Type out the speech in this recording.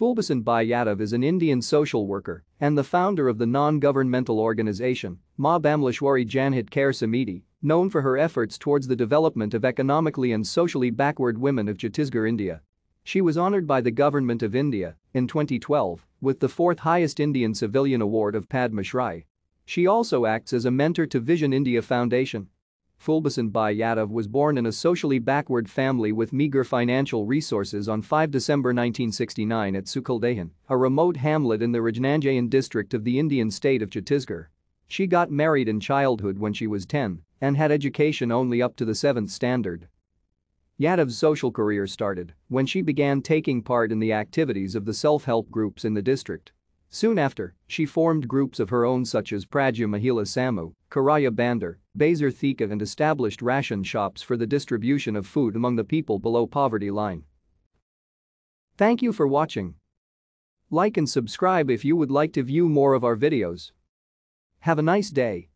Fulbison Bayadov is an Indian social worker and the founder of the non-governmental organization Ma Bamleshwari Janhit Care Samiti, known for her efforts towards the development of economically and socially backward women of Chhattisgarh, India. She was honored by the Government of India in 2012 with the fourth highest Indian civilian award of Padma Shri. She also acts as a mentor to Vision India Foundation Fulbison Yadav was born in a socially backward family with meager financial resources on 5 December 1969 at Sukhaldehan, a remote hamlet in the Rajnanjayan district of the Indian state of Chhattisgarh. She got married in childhood when she was 10 and had education only up to the 7th standard. Yadav's social career started when she began taking part in the activities of the self-help groups in the district. Soon after, she formed groups of her own such as Prajya Mahila Samu, Karaya Bandar, Bazar Thika and established ration shops for the distribution of food among the people below poverty line. Thank you for watching. Like and subscribe if you would like to view more of our videos. Have a nice day.